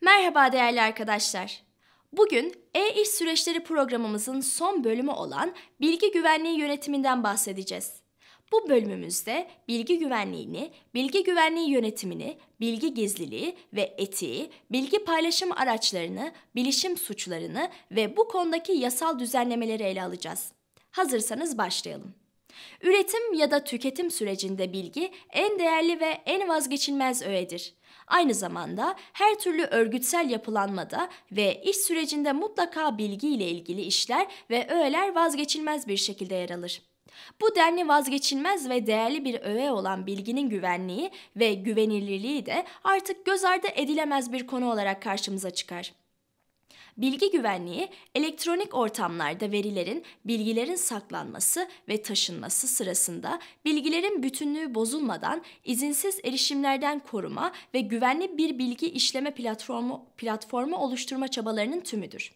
Merhaba değerli arkadaşlar. Bugün E-İş Süreçleri programımızın son bölümü olan bilgi güvenliği yönetiminden bahsedeceğiz. Bu bölümümüzde bilgi güvenliğini, bilgi güvenliği yönetimini, bilgi gizliliği ve etiği, bilgi paylaşım araçlarını, bilişim suçlarını ve bu konudaki yasal düzenlemeleri ele alacağız. Hazırsanız başlayalım. Üretim ya da tüketim sürecinde bilgi en değerli ve en vazgeçilmez öğedir. Aynı zamanda her türlü örgütsel yapılanmada ve iş sürecinde mutlaka bilgi ile ilgili işler ve öğeler vazgeçilmez bir şekilde yer alır. Bu denli vazgeçilmez ve değerli bir öğe olan bilginin güvenliği ve güvenilirliği de artık göz ardı edilemez bir konu olarak karşımıza çıkar. Bilgi güvenliği, elektronik ortamlarda verilerin, bilgilerin saklanması ve taşınması sırasında bilgilerin bütünlüğü bozulmadan izinsiz erişimlerden koruma ve güvenli bir bilgi işleme platformu, platformu oluşturma çabalarının tümüdür.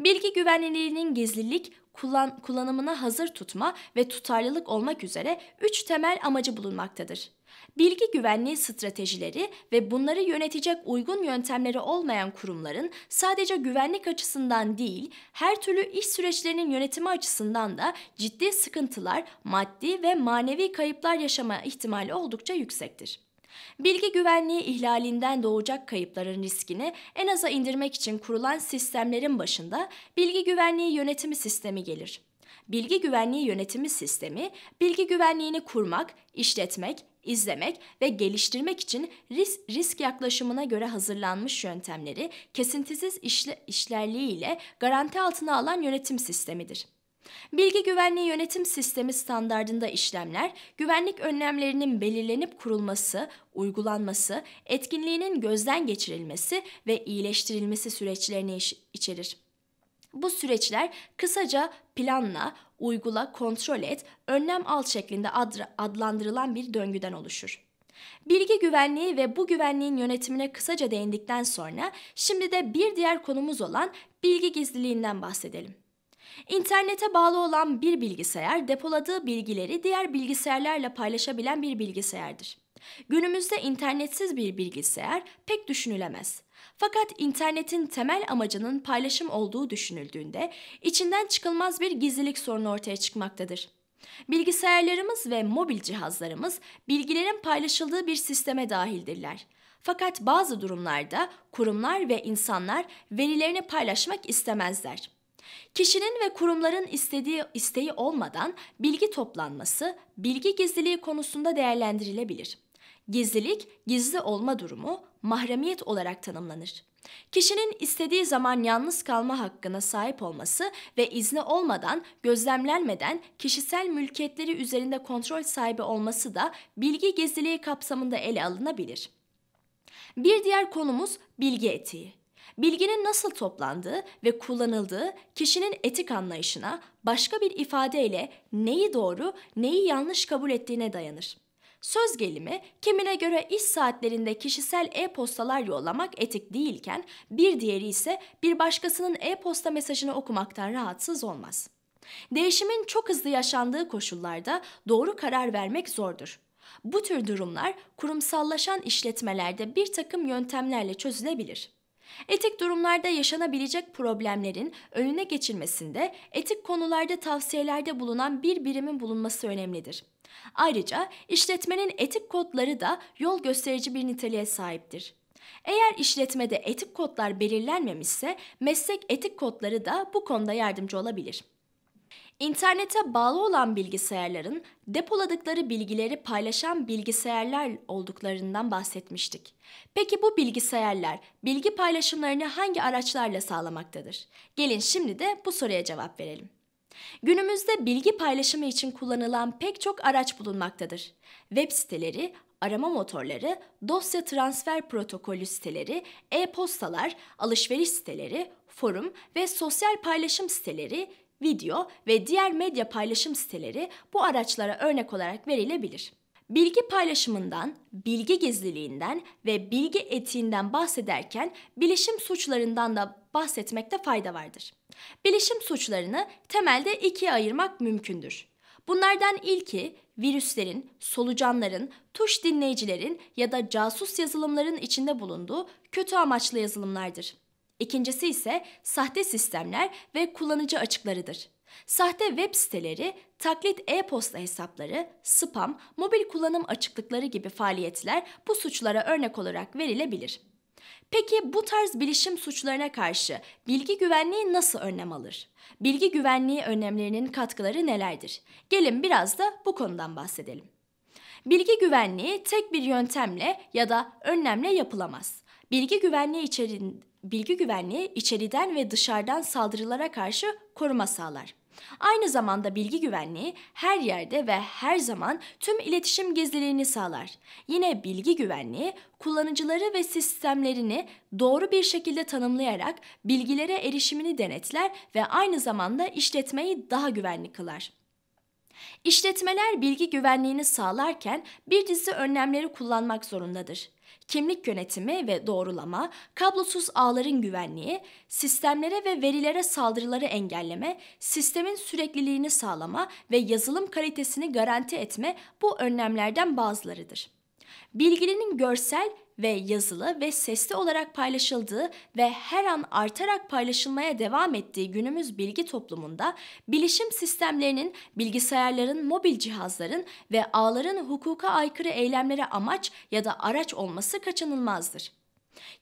Bilgi güvenliğinin gizlilik, kullan, kullanımına hazır tutma ve tutarlılık olmak üzere üç temel amacı bulunmaktadır bilgi güvenliği stratejileri ve bunları yönetecek uygun yöntemleri olmayan kurumların sadece güvenlik açısından değil, her türlü iş süreçlerinin yönetimi açısından da ciddi sıkıntılar, maddi ve manevi kayıplar yaşama ihtimali oldukça yüksektir. Bilgi güvenliği ihlalinden doğacak kayıpların riskini en aza indirmek için kurulan sistemlerin başında bilgi güvenliği yönetimi sistemi gelir. Bilgi güvenliği yönetimi sistemi, bilgi güvenliğini kurmak, işletmek, izlemek ve geliştirmek için risk, risk yaklaşımına göre hazırlanmış yöntemleri kesintisiz işle, işlerliği ile garanti altına alan yönetim sistemidir. Bilgi güvenliği yönetim sistemi standardında işlemler, güvenlik önlemlerinin belirlenip kurulması, uygulanması, etkinliğinin gözden geçirilmesi ve iyileştirilmesi süreçlerini içerir. Bu süreçler kısaca planla, uygula, kontrol et, önlem al şeklinde adlandırılan bir döngüden oluşur. Bilgi güvenliği ve bu güvenliğin yönetimine kısaca değindikten sonra şimdi de bir diğer konumuz olan bilgi gizliliğinden bahsedelim. İnternete bağlı olan bir bilgisayar depoladığı bilgileri diğer bilgisayarlarla paylaşabilen bir bilgisayardır. Günümüzde internetsiz bir bilgisayar pek düşünülemez. Fakat internetin temel amacının paylaşım olduğu düşünüldüğünde içinden çıkılmaz bir gizlilik sorunu ortaya çıkmaktadır. Bilgisayarlarımız ve mobil cihazlarımız bilgilerin paylaşıldığı bir sisteme dahildirler. Fakat bazı durumlarda kurumlar ve insanlar verilerini paylaşmak istemezler. Kişinin ve kurumların istediği isteği olmadan bilgi toplanması bilgi gizliliği konusunda değerlendirilebilir. Gizlilik, gizli olma durumu mahremiyet olarak tanımlanır. Kişinin istediği zaman yalnız kalma hakkına sahip olması ve izni olmadan, gözlemlenmeden kişisel mülkiyetleri üzerinde kontrol sahibi olması da bilgi gizliliği kapsamında ele alınabilir. Bir diğer konumuz bilgi etiği. Bilginin nasıl toplandığı ve kullanıldığı kişinin etik anlayışına başka bir ifadeyle neyi doğru, neyi yanlış kabul ettiğine dayanır. Söz gelimi kimine göre iş saatlerinde kişisel e-postalar yollamak etik değilken bir diğeri ise bir başkasının e-posta mesajını okumaktan rahatsız olmaz. Değişimin çok hızlı yaşandığı koşullarda doğru karar vermek zordur. Bu tür durumlar kurumsallaşan işletmelerde bir takım yöntemlerle çözülebilir. Etik durumlarda yaşanabilecek problemlerin önüne geçilmesinde etik konularda tavsiyelerde bulunan bir birimin bulunması önemlidir. Ayrıca işletmenin etik kodları da yol gösterici bir niteliğe sahiptir. Eğer işletmede etik kodlar belirlenmemişse meslek etik kodları da bu konuda yardımcı olabilir. İnternete bağlı olan bilgisayarların depoladıkları bilgileri paylaşan bilgisayarlar olduklarından bahsetmiştik. Peki bu bilgisayarlar bilgi paylaşımlarını hangi araçlarla sağlamaktadır? Gelin şimdi de bu soruya cevap verelim. Günümüzde bilgi paylaşımı için kullanılan pek çok araç bulunmaktadır. Web siteleri, arama motorları, dosya transfer protokolü siteleri, e-postalar, alışveriş siteleri, forum ve sosyal paylaşım siteleri, video ve diğer medya paylaşım siteleri bu araçlara örnek olarak verilebilir. Bilgi paylaşımından, bilgi gizliliğinden ve bilgi etiğinden bahsederken bilişim suçlarından da bahsetmekte fayda vardır. Bilişim suçlarını temelde ikiye ayırmak mümkündür. Bunlardan ilki virüslerin, solucanların, tuş dinleyicilerin ya da casus yazılımların içinde bulunduğu kötü amaçlı yazılımlardır. İkincisi ise sahte sistemler ve kullanıcı açıklarıdır. Sahte web siteleri, taklit e-posta hesapları, spam, mobil kullanım açıklıkları gibi faaliyetler bu suçlara örnek olarak verilebilir. Peki bu tarz bilişim suçlarına karşı bilgi güvenliği nasıl önlem alır? Bilgi güvenliği önlemlerinin katkıları nelerdir? Gelin biraz da bu konudan bahsedelim. Bilgi güvenliği tek bir yöntemle ya da önlemle yapılamaz. Bilgi güvenliği içerin, bilgi güvenliği içeriden ve dışarıdan saldırılara karşı koruma sağlar. Aynı zamanda bilgi güvenliği her yerde ve her zaman tüm iletişim gizliliğini sağlar. Yine bilgi güvenliği kullanıcıları ve sistemlerini doğru bir şekilde tanımlayarak bilgilere erişimini denetler ve aynı zamanda işletmeyi daha güvenli kılar. İşletmeler bilgi güvenliğini sağlarken bir dizi önlemleri kullanmak zorundadır kimlik yönetimi ve doğrulama, kablosuz ağların güvenliği, sistemlere ve verilere saldırıları engelleme, sistemin sürekliliğini sağlama ve yazılım kalitesini garanti etme bu önlemlerden bazılarıdır. Bilginin görsel ve yazılı ve sesli olarak paylaşıldığı ve her an artarak paylaşılmaya devam ettiği günümüz bilgi toplumunda bilişim sistemlerinin, bilgisayarların, mobil cihazların ve ağların hukuka aykırı eylemlere amaç ya da araç olması kaçınılmazdır.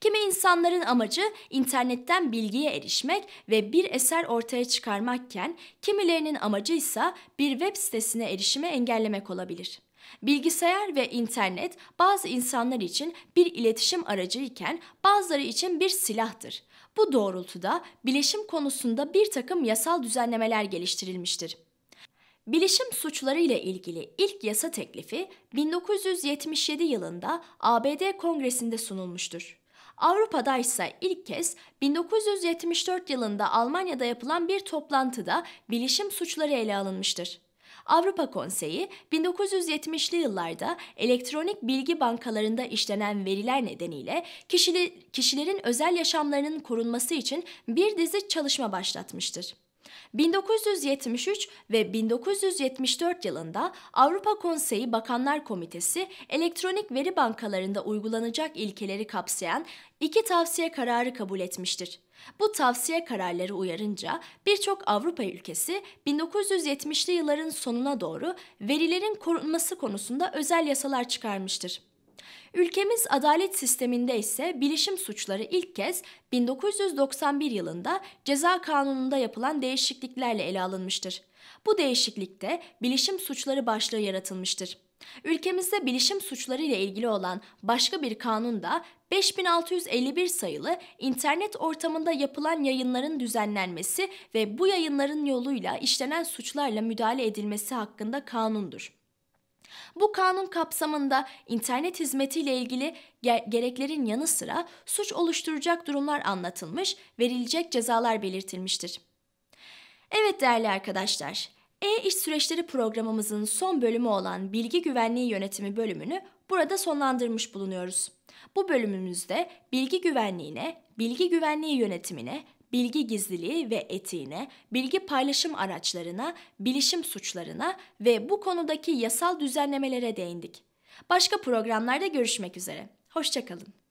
Kimi insanların amacı internetten bilgiye erişmek ve bir eser ortaya çıkarmakken, kimilerinin amacı ise bir web sitesine erişimi engellemek olabilir. Bilgisayar ve internet bazı insanlar için bir iletişim aracı iken bazıları için bir silahtır. Bu doğrultuda bilişim konusunda bir takım yasal düzenlemeler geliştirilmiştir. Bilişim suçları ile ilgili ilk yasa teklifi 1977 yılında ABD Kongresi'nde sunulmuştur. Avrupa'da ise ilk kez 1974 yılında Almanya'da yapılan bir toplantıda bilişim suçları ele alınmıştır. Avrupa Konseyi 1970'li yıllarda elektronik bilgi bankalarında işlenen veriler nedeniyle kişili, kişilerin özel yaşamlarının korunması için bir dizi çalışma başlatmıştır. 1973 ve 1974 yılında Avrupa Konseyi Bakanlar Komitesi elektronik veri bankalarında uygulanacak ilkeleri kapsayan iki tavsiye kararı kabul etmiştir. Bu tavsiye kararları uyarınca birçok Avrupa ülkesi 1970'li yılların sonuna doğru verilerin korunması konusunda özel yasalar çıkarmıştır. Ülkemiz adalet sisteminde ise bilişim suçları ilk kez 1991 yılında ceza kanununda yapılan değişikliklerle ele alınmıştır. Bu değişiklikte bilişim suçları başlığı yaratılmıştır. Ülkemizde bilişim suçları ile ilgili olan başka bir kanun da 5651 sayılı internet ortamında yapılan yayınların düzenlenmesi ve bu yayınların yoluyla işlenen suçlarla müdahale edilmesi hakkında kanundur. Bu kanun kapsamında internet hizmetiyle ilgili ge- gereklerin yanı sıra suç oluşturacak durumlar anlatılmış, verilecek cezalar belirtilmiştir. Evet değerli arkadaşlar, e i̇ş süreçleri programımızın son bölümü olan bilgi güvenliği yönetimi bölümünü burada sonlandırmış bulunuyoruz. Bu bölümümüzde bilgi güvenliğine, bilgi güvenliği yönetimine bilgi gizliliği ve etiğine, bilgi paylaşım araçlarına, bilişim suçlarına ve bu konudaki yasal düzenlemelere değindik. Başka programlarda görüşmek üzere. Hoşçakalın.